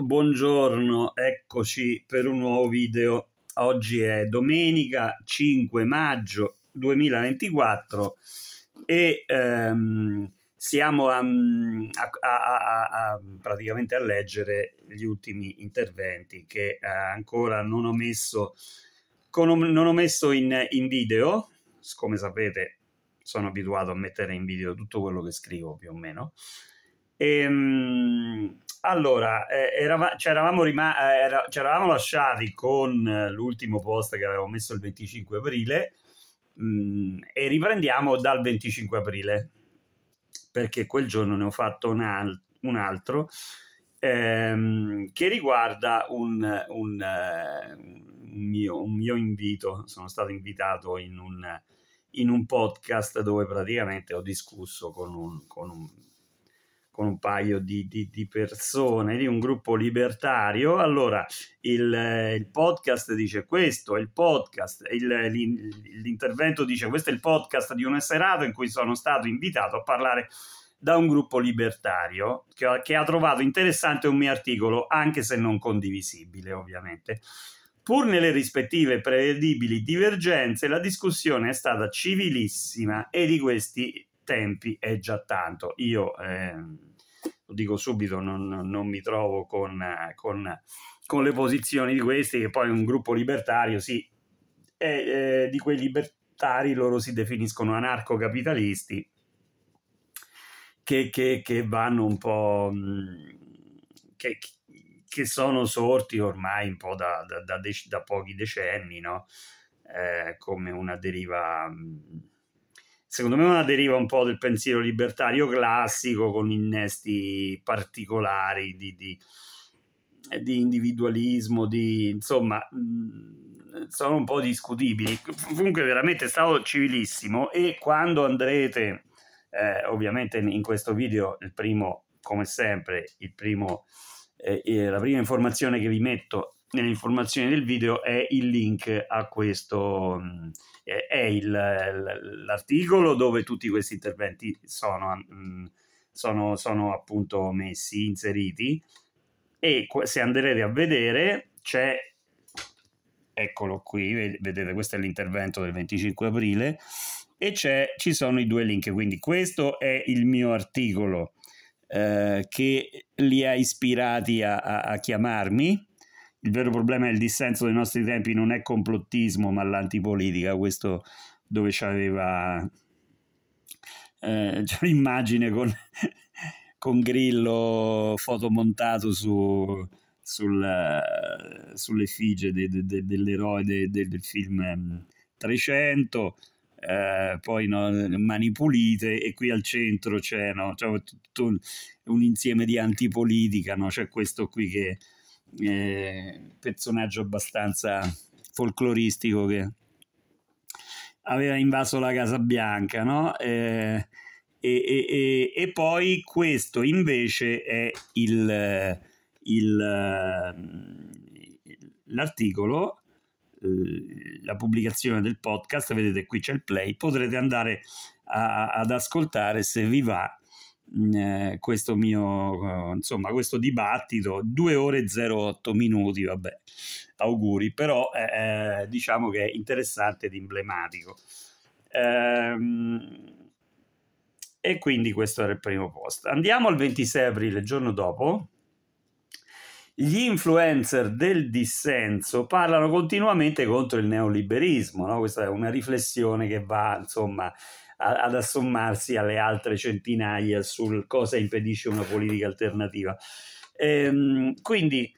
buongiorno, eccoci per un nuovo video. Oggi è domenica 5 maggio 2024 e ehm, siamo a, a, a, praticamente a leggere gli ultimi interventi che eh, ancora non ho messo, con, non ho messo in, in video. Come sapete, sono abituato a mettere in video tutto quello che scrivo più o meno. E, ehm, allora, eh, erava, ci, eravamo rima- eh, era, ci, eravamo lasciati con eh, l'ultimo post che avevamo messo il 25 aprile mh, mm, e riprendiamo dal 25 aprile perché quel giorno ne ho fatto un, al- un altro ehm, che riguarda un, un, eh, un, mio, un, mio, invito. Sono stato invitato in un, in podcast dove praticamente ho discusso con un con con un paio di, di, di persone di un gruppo libertario. Allora, il, eh, il podcast dice questo, il podcast, il, l'intervento dice questo è il podcast di una serata in cui sono stato invitato a parlare da un gruppo libertario che, che ha trovato interessante un mio articolo, anche se non condivisibile ovviamente. Pur nelle rispettive prevedibili divergenze, la discussione è stata civilissima e di questi tempi è già tanto. Io eh, lo dico subito, non, non mi trovo con, con, con, le posizioni di questi, che poi un gruppo libertario, sì, è, eh, di quei libertari loro si definiscono anarcocapitalisti, che, che, che vanno un po'... Che, che sono sorti ormai un po' da, da, da, dec- da pochi decenni, no? Eh, come una deriva mh, secondo me è una deriva un po' del pensiero libertario classico con innesti particolari di, di, eh, di individualismo, di, insomma, mm, sono un po' discutibili. Comunque veramente è stato civilissimo e quando andrete, eh, ovviamente in questo video, il primo, come sempre, il primo, eh, eh, la prima informazione che vi metto nelle informazioni del video è il link a questo... Mh, mm, è il, l'articolo dove tutti questi interventi sono, mm, sono, sono appunto messi, inseriti e se andrete a vedere c'è eccolo qui, vedete questo è l'intervento del 25 aprile e ci sono i due link, quindi questo è il mio articolo eh, che li ha ispirati a, a, a chiamarmi il vero problema è il dissenso dei nostri tempi non è complottismo ma l'antipolitica, questo dove c'aveva eh, l'immagine con, con, Grillo fotomontato su, sul, eh, sull'effigie de, de, de, dell'eroe del film 300. Eh, poi no, mani pulite e qui al centro c'è no, un insieme di antipolitica, no? c'è questo qui che eh, personaggio abbastanza folcloristico che aveva invaso la Casa Bianca, no? Eh, e, e, e, poi questo invece è il, il, ehm, l'articolo la pubblicazione del podcast vedete qui c'è il play potrete andare a, ad ascoltare se vi va mh, mm, eh, questo mio, eh, insomma, questo dibattito, 2 ore e 08 minuti, vabbè, auguri, però eh, eh, diciamo che è interessante ed emblematico. Ehm, e quindi questo era il primo post. Andiamo al 26 aprile, il giorno dopo. Gli influencer del dissenso parlano continuamente contro il neoliberismo, no? questa è una riflessione che va insomma ad assommarsi alle altre centinaia sul cosa impedisce una politica alternativa. Ehm, quindi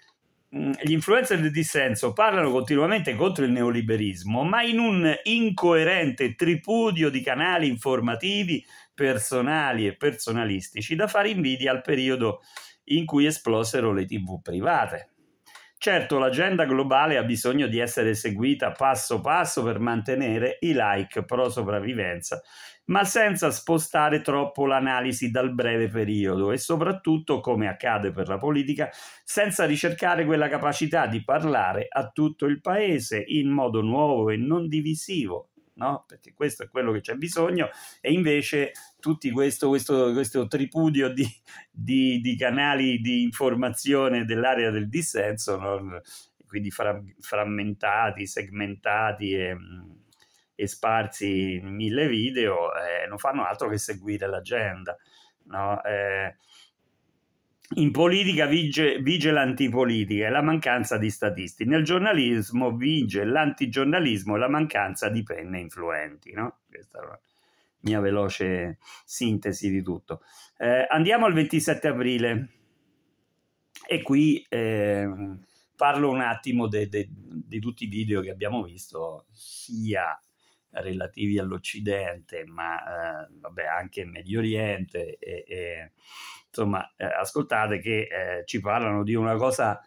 mm, gli influencer del dissenso parlano continuamente contro il neoliberismo, ma in un incoerente tripudio di canali informativi personali e personalistici da fare invidia al periodo in cui esplosero le tv private. Certo, l'agenda globale ha bisogno di essere seguita passo passo per mantenere i like pro sopravvivenza ma senza spostare troppo l'analisi dal breve periodo e soprattutto, come accade per la politica, senza ricercare quella capacità di parlare a tutto il paese in modo nuovo e non divisivo No? perché questo è quello che c'è bisogno e invece tutto questo, questo, questo tripudio di, di, di, canali di informazione dell'area del dissenso, no? quindi fra, frammentati, segmentati e, mm, e sparsi in mille video, eh, non fanno altro che seguire l'agenda. No? Eh, in politica vige, vige l'antipolitica e la mancanza di statisti, nel giornalismo vige l'antigiornalismo e la mancanza di penne influenti. No? Questa è la mia veloce sintesi di tutto. Eh, andiamo al 27 aprile e qui eh, parlo un attimo di tutti i video che abbiamo visto, sia relativi all'Occidente, ma eh, vabbè, anche in Medio Oriente, e, e, insomma, eh, ascoltate che eh, ci parlano di una cosa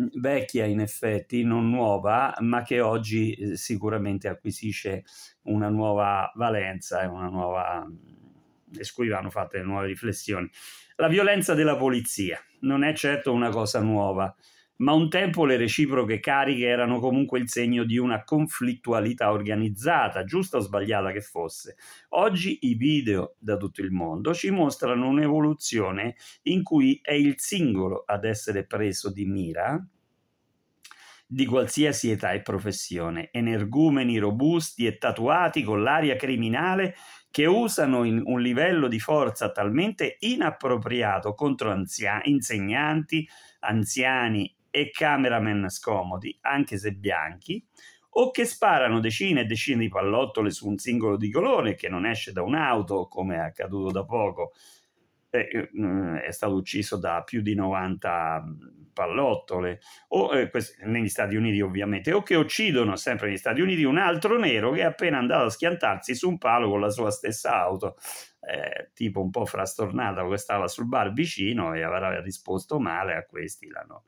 mm, vecchia in effetti, non nuova, ma che oggi eh, sicuramente acquisisce una nuova valenza e una nuova mm, e su cui vanno fatte nuove riflessioni. La violenza della polizia non è certo una cosa nuova, ma un tempo le reciproche cariche erano comunque il segno di una conflittualità organizzata, giusta o sbagliata che fosse. Oggi i video da tutto il mondo ci mostrano un'evoluzione in cui è il singolo ad essere preso di mira di qualsiasi età e professione, energumeni robusti e tatuati con l'aria criminale che usano un livello di forza talmente inappropriato contro anzia- insegnanti, anziani e cameraman scomodi, anche se bianchi, o che sparano decine e decine di pallottole su un singolo di colore che non esce da un'auto, come è accaduto da poco. Eh, eh mm, è stato ucciso da più di 90 mm, pallottole, o, eh, negli Stati Uniti ovviamente, o che uccidono sempre negli Stati Uniti un altro nero che è appena andato a schiantarsi su un palo con la sua stessa auto, eh, tipo un po' frastornata, che stava sul bar vicino e avrà risposto male a questi, l'hanno,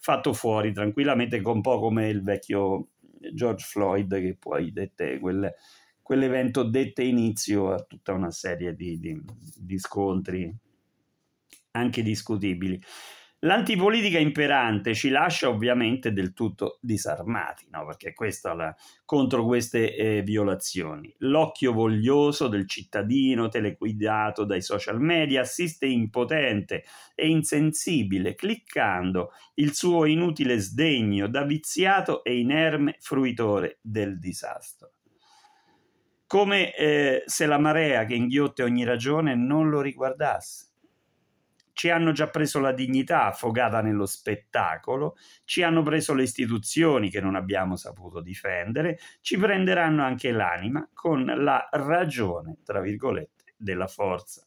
fatto fuori tranquillamente, un po' come il vecchio George Floyd che poi dette quel, quell'evento dette inizio a tutta una serie di, di, di scontri anche discutibili. L'antipolitica imperante ci lascia ovviamente del tutto disarmati, no? perché questa la, contro queste eh, violazioni. L'occhio voglioso del cittadino telequidato dai social media assiste impotente e insensibile, cliccando il suo inutile sdegno da viziato e inerme fruitore del disastro come eh, se la marea che inghiotte ogni ragione non lo riguardasse ci hanno già preso la dignità affogata nello spettacolo, ci hanno preso le istituzioni che non abbiamo saputo difendere, ci prenderanno anche l'anima con la ragione, tra virgolette, della forza.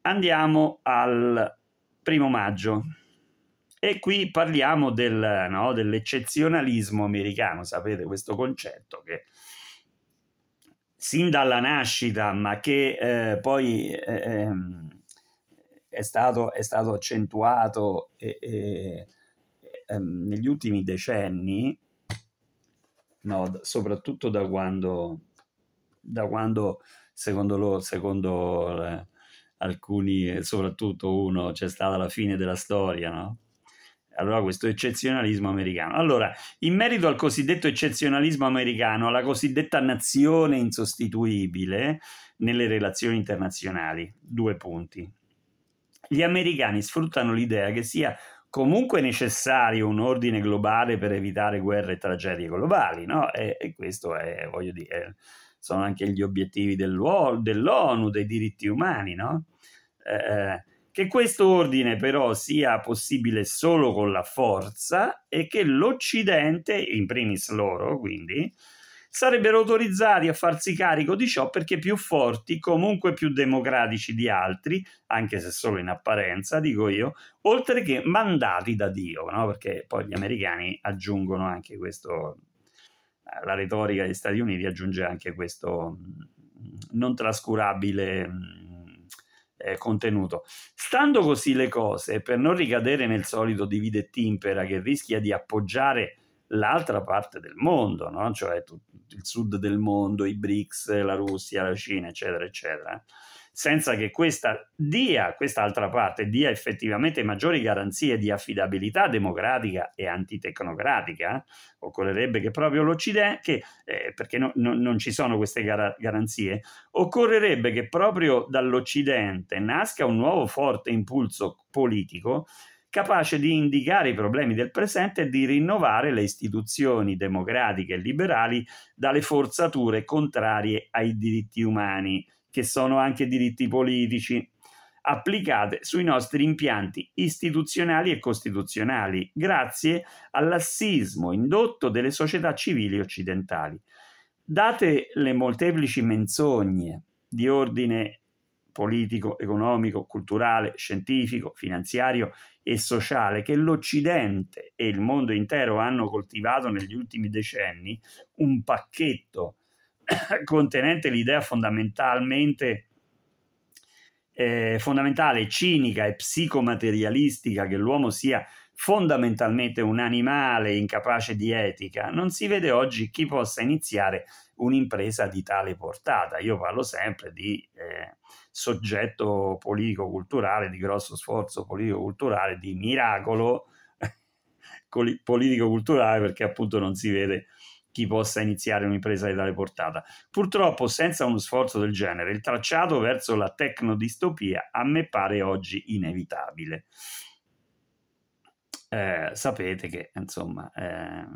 Andiamo al primo maggio. E qui parliamo del, no, dell'eccezionalismo americano, sapete questo concetto che sin dalla nascita, ma che eh, poi eh, ehm, è stato, è stato accentuato e, e, ehm, negli ultimi decenni, no, soprattutto da quando, da quando secondo, loro, secondo eh, alcuni, soprattutto uno, c'è stata la fine della storia, no? Allora, questo eccezionalismo americano. Allora, in merito al cosiddetto eccezionalismo americano, alla cosiddetta nazione insostituibile nelle relazioni internazionali, due punti gli americani sfruttano l'idea che sia comunque necessario un ordine globale per evitare guerre e tragedie globali, no? E, e questo è, voglio dire, sono anche gli obiettivi dell'ONU, dei diritti umani, no? Eh, eh, che questo ordine però sia possibile solo con la forza e che l'Occidente, in primis loro, quindi, sarebbero autorizzati a farsi carico di ciò perché più forti, comunque più democratici di altri, anche se solo in apparenza, dico io, oltre che mandati da Dio, no? perché poi gli americani aggiungono anche questo, la retorica degli Stati Uniti aggiunge anche questo mm, non trascurabile mm, eh, contenuto. Stando così le cose, per non ricadere nel solito divide e timpera che rischia di appoggiare l'altra parte del mondo, no? cioè tutto il sud del mondo, i BRICS, la Russia, la Cina, eccetera, eccetera, senza che questa dia, quest'altra parte, dia effettivamente maggiori garanzie di affidabilità democratica e antitecnocratica, occorrerebbe che proprio l'Occidente, che, eh, perché no, no, non ci sono queste gar- garanzie, occorrerebbe che proprio dall'Occidente nasca un nuovo forte impulso politico capace di indicare i problemi del presente e di rinnovare le istituzioni democratiche e liberali dalle forzature contrarie ai diritti umani, che sono anche diritti politici, applicate sui nostri impianti istituzionali e costituzionali, grazie all'assismo indotto delle società civili occidentali. Date le molteplici menzogne di ordine politico, economico, culturale, scientifico, finanziario e sociale che l'Occidente e il mondo intero hanno coltivato negli ultimi decenni, un pacchetto contenente l'idea fondamentalmente eh, fondamentale, cinica e psicomaterialistica che l'uomo sia fondamentalmente un animale incapace di etica, non si vede oggi chi possa iniziare un'impresa di tale portata. Io parlo sempre di eh, soggetto politico-culturale di grosso sforzo politico-culturale, di miracolo politico-culturale perché appunto non si vede chi possa iniziare un'impresa di tale portata. Purtroppo, senza uno sforzo del genere, il tracciato verso la tecnodistopia a me pare oggi inevitabile. Eh, sapete che, insomma, eh,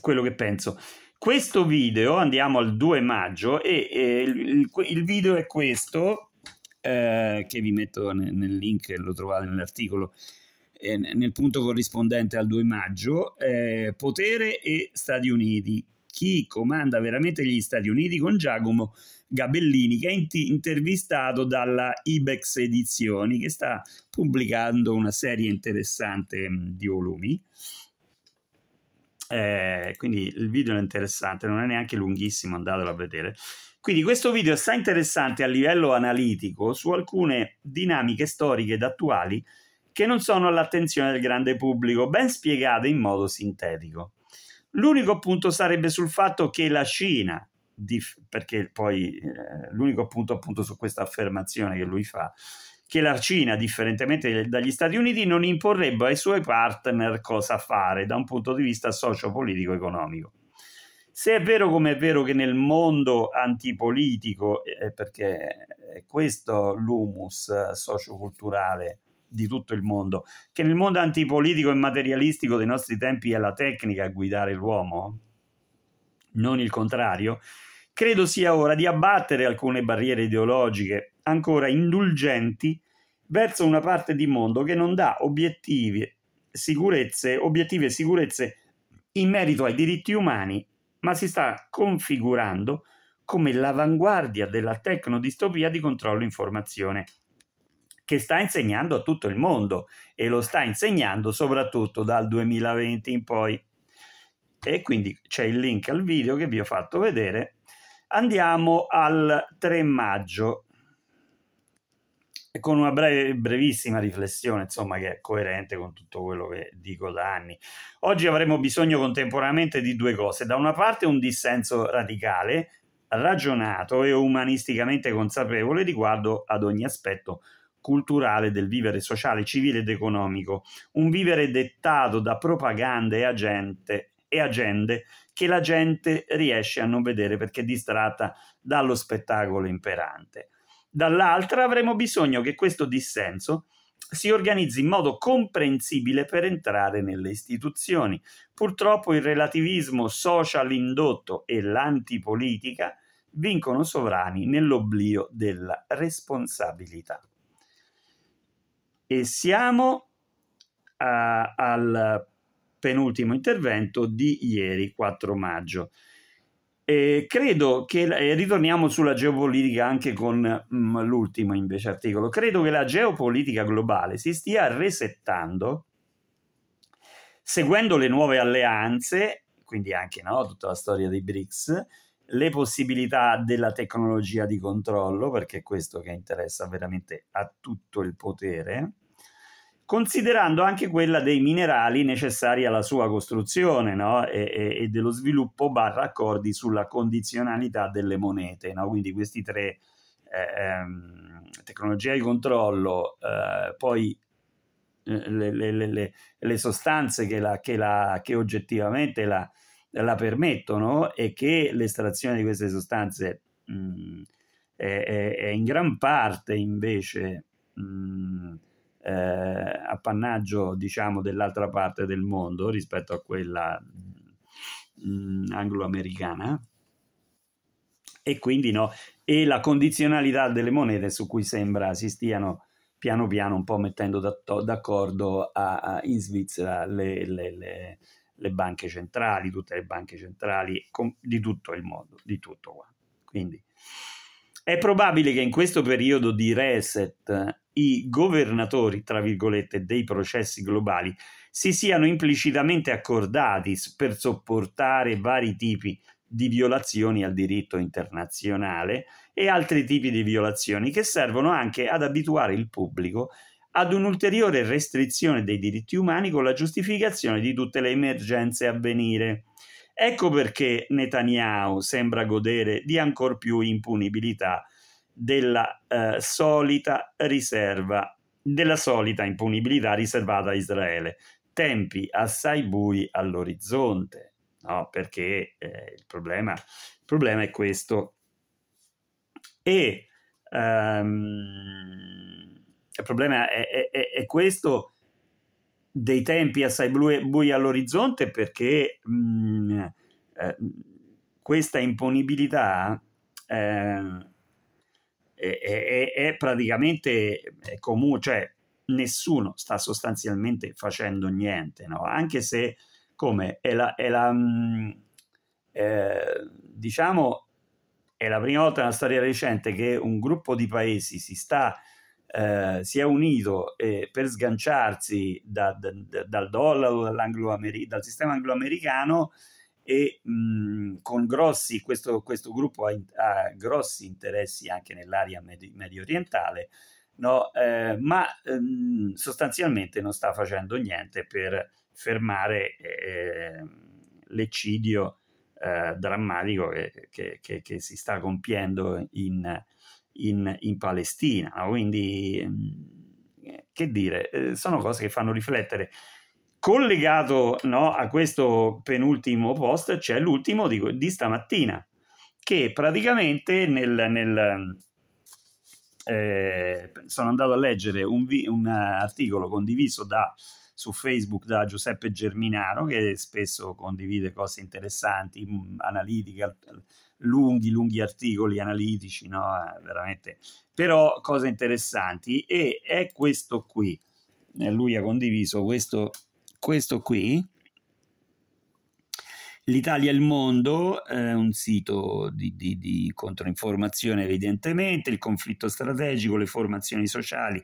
quello che penso. Questo video, andiamo al 2 maggio, e, e il, il, video è questo, eh, che vi metto nel, nel link, lo trovate nell'articolo, eh, nel punto corrispondente al 2 maggio, eh, Potere e Stati Uniti. Chi comanda veramente gli Stati Uniti con Giacomo Gabellini, che è in- intervistato dalla Ibex Edizioni, che sta pubblicando una serie interessante mh, di volumi. Eh, quindi il video è interessante, non è neanche lunghissimo, andatelo a vedere. Quindi questo video sta interessante a livello analitico su alcune dinamiche storiche ed attuali che non sono all'attenzione del grande pubblico, ben spiegate in modo sintetico. L'unico punto sarebbe sul fatto che la Cina, perché poi eh, l'unico punto appunto su questa affermazione che lui fa che la Cina, differentemente dagli Stati Uniti, non imporrebbe ai suoi partner cosa fare da un punto di vista socio-politico-economico. Se è vero come è vero che nel mondo antipolitico, eh, perché è questo l'humus eh, socioculturale di tutto il mondo, che nel mondo antipolitico e materialistico dei nostri tempi è la tecnica a guidare l'uomo, non il contrario, credo sia ora di abbattere alcune barriere ideologiche ancora indulgenti verso una parte di mondo che non dà obiettivi, sicurezze, obiettivi e sicurezze in merito ai diritti umani, ma si sta configurando come l'avanguardia della tecnodistopia di controllo informazione, che sta insegnando a tutto il mondo e lo sta insegnando soprattutto dal 2020 in poi. E quindi c'è il link al video che vi ho fatto vedere Andiamo al 3 maggio e con una breve, brevissima riflessione, insomma, che è coerente con tutto quello che dico da anni. Oggi avremo bisogno contemporaneamente di due cose. Da una parte un dissenso radicale, ragionato e umanisticamente consapevole riguardo ad ogni aspetto culturale del vivere sociale, civile ed economico, un vivere dettato da propagande e agende, e agende che la gente riesce a non vedere perché distratta dallo spettacolo imperante. Dall'altra avremo bisogno che questo dissenso si organizzi in modo comprensibile per entrare nelle istituzioni. Purtroppo il relativismo social indotto e l'antipolitica vincono sovrani nell'oblio della responsabilità. E siamo a, al penultimo intervento di ieri, 4 maggio. E credo che, e ritorniamo sulla geopolitica anche con mh, mm, l'ultimo invece articolo, credo che la geopolitica globale si stia resettando seguendo le nuove alleanze, quindi anche no, tutta la storia dei BRICS, le possibilità della tecnologia di controllo, perché è questo che interessa veramente a tutto il potere, considerando anche quella dei minerali necessari alla sua costruzione no? e, e, e, dello sviluppo barra accordi sulla condizionalità delle monete. No? Quindi questi tre, eh, ehm, tecnologia di controllo, eh, poi eh, le, le, le, le, sostanze che, la, che, la, che oggettivamente la, la, permettono e che l'estrazione di queste sostanze mh, mm, è, è, in gran parte invece... Mh, mm, eh, appannaggio diciamo, dell'altra parte del mondo rispetto a quella mh, mm, mm, anglo-americana e quindi no e la condizionalità delle monete su cui sembra si stiano piano piano un po' mettendo d'accordo a, a, in Svizzera le, le, le, le, banche centrali, tutte le banche centrali com, di tutto il mondo, di tutto qua. Quindi è probabile che in questo periodo di reset i governatori, tra virgolette, dei processi globali si siano implicitamente accordati per sopportare vari tipi di violazioni al diritto internazionale e altri tipi di violazioni che servono anche ad abituare il pubblico ad un'ulteriore restrizione dei diritti umani con la giustificazione di tutte le emergenze a venire. Ecco perché Netanyahu sembra godere di ancor più impunibilità della eh, solita riserva della solita impunibilità riservata a Israele. Tempi assai bui all'orizzonte, no? perché eh, il, problema, il, problema, è questo. E ehm, il problema è, è, è, è questo dei tempi assai bui all'orizzonte perché mh, mm, eh, questa imponibilità eh, è, è, è, praticamente comune, cioè nessuno sta sostanzialmente facendo niente, no? anche se come è la, è la mh, mm, eh, diciamo è la prima volta nella storia recente che un gruppo di paesi si sta eh, si è unito eh, per sganciarsi da, da, dal dollaro, dal sistema angloamericano e mh, mm, con grossi, questo, questo gruppo ha, ha, grossi interessi anche nell'area medio, medio orientale, no? eh, ma mh, ehm, sostanzialmente non sta facendo niente per fermare ehm, l'eccidio eh, drammatico che, che, che, che, si sta compiendo in, in, in Palestina. Quindi, mm, eh, che dire, eh, sono cose che fanno riflettere. Collegato no, a questo penultimo post c'è l'ultimo di, di stamattina, che praticamente nel, nel eh, sono andato a leggere un, un, articolo condiviso da, su Facebook da Giuseppe Germinano che spesso condivide cose interessanti, mm, analitiche, lunghi, lunghi articoli analitici, no? Eh, veramente. Però cose interessanti e è questo qui. Eh, lui ha condiviso questo, questo qui. L'Italia e il mondo, eh, un sito di, di, di controinformazione evidentemente, il conflitto strategico, le formazioni sociali,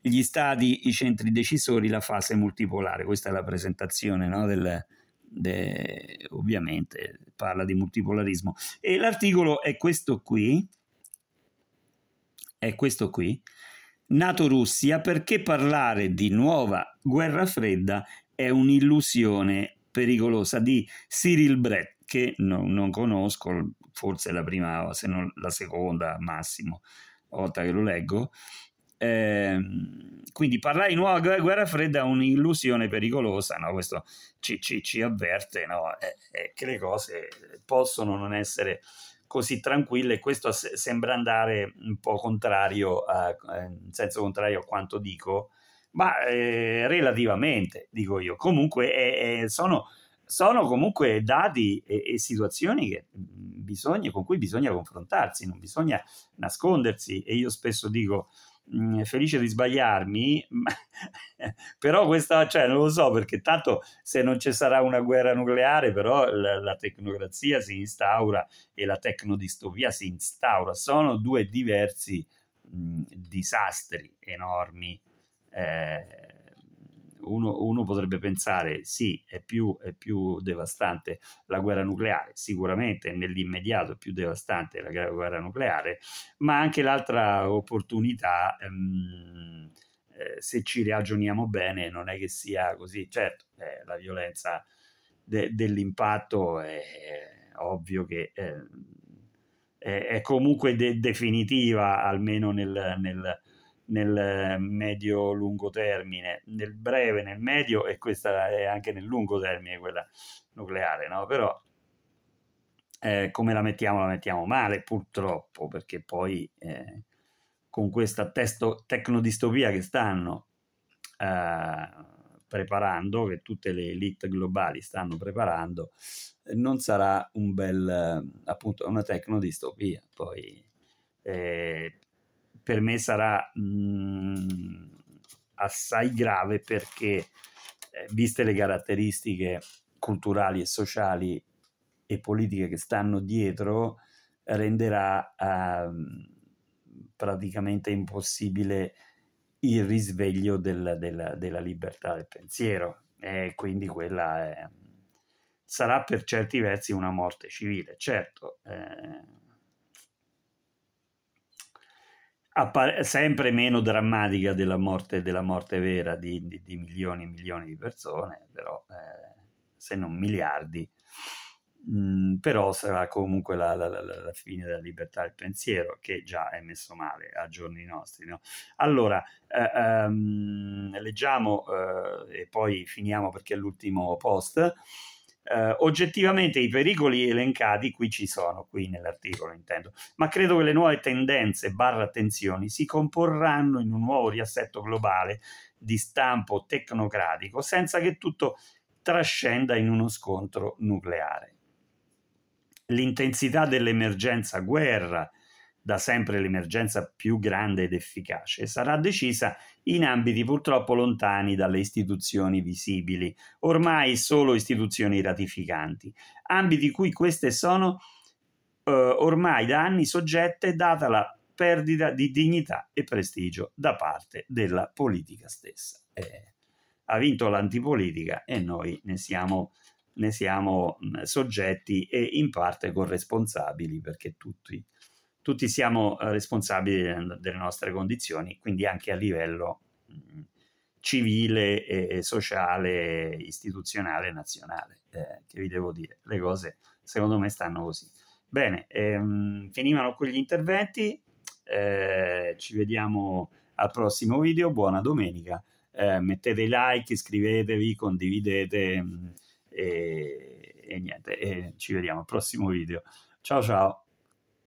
gli stati, i centri decisori, la fase multipolare. Questa è la presentazione no, del, eh, ovviamente parla di multipolarismo. E l'articolo è questo qui, è questo qui, Nato Russia perché parlare di nuova guerra fredda è un'illusione pericolosa di Cyril Brett, che no, non conosco, forse la prima, se non la seconda massimo volta che lo leggo, Ehm, quindi parlare di nuova guerra fredda è un'illusione pericolosa, no? questo ci, ci, ci avverte no? eh, eh, che le cose possono non essere così tranquille e questo sembra andare un po' contrario, a, eh, in senso contrario a quanto dico, ma eh, relativamente, dico io. Comunque sono sono comunque dati e, e situazioni che, mm, bisogna, con cui bisogna confrontarsi, non bisogna nascondersi e io spesso dico Mm, felice di sbagliarmi, però questa, cioè, non lo so perché tanto se non ci sarà una guerra nucleare, però la, la tecnocrazia si instaura e la tecnodistopia si instaura, sono due diversi mh, mm, disastri enormi. Eh, uno, uno, potrebbe pensare sì, è più, è più devastante la guerra nucleare, sicuramente nell'immediato è più devastante la guerra nucleare, ma anche l'altra opportunità... Ehm, eh, se ci ragioniamo bene non è che sia così, certo eh, la violenza de dell'impatto è, è, ovvio che ehm, è, è comunque de definitiva almeno nel, nel nel medio-lungo termine, nel breve, nel medio e questa è anche nel lungo termine quella nucleare, no? Però eh, come la mettiamo? La mettiamo male purtroppo perché poi eh, con questa testo- tecnodistopia che stanno eh, preparando, che tutte le elite globali stanno preparando, non sarà un bel, appunto, una tecnodistopia poi. Eh, per me sarà mh, mm, assai grave perché, eh, viste le caratteristiche culturali e sociali e politiche che stanno dietro, renderà eh, praticamente impossibile il risveglio del, del, della libertà del pensiero e quindi quella è, sarà per certi versi una morte civile, certo. Eh, appare- sempre meno drammatica della morte, della morte vera di, di, di, milioni e milioni di persone, però eh, se non miliardi. Mm, però sarà comunque la, la, la, la, fine della libertà del pensiero che già è messo male a giorni nostri. No? Allora, eh, ehm, leggiamo eh, e poi finiamo perché è l'ultimo post eh, oggettivamente i pericoli elencati qui ci sono, qui nell'articolo intendo, ma credo che le nuove tendenze barra tensioni si comporranno in un nuovo riassetto globale di stampo tecnocratico senza che tutto trascenda in uno scontro nucleare. L'intensità dell'emergenza guerra da sempre l'emergenza più grande ed efficace, sarà decisa in ambiti purtroppo lontani dalle istituzioni visibili, ormai solo istituzioni ratificanti, ambiti cui queste sono eh, ormai da anni soggette data la perdita di dignità e prestigio da parte della politica stessa. Eh, ha vinto l'antipolitica e noi ne siamo ne siamo mm, soggetti e in parte corresponsabili perché tutti tutti siamo eh, responsabili eh, delle nostre condizioni, quindi anche a livello mm, civile e, sociale, istituzionale, nazionale. Eh, che vi devo dire, le cose secondo me stanno così. Bene, ehm, finivano con gli interventi, eh, ci vediamo al prossimo video, buona domenica, eh, mettete like, iscrivetevi, condividete mh, mm, e, e niente, e ci vediamo al prossimo video. Ciao ciao!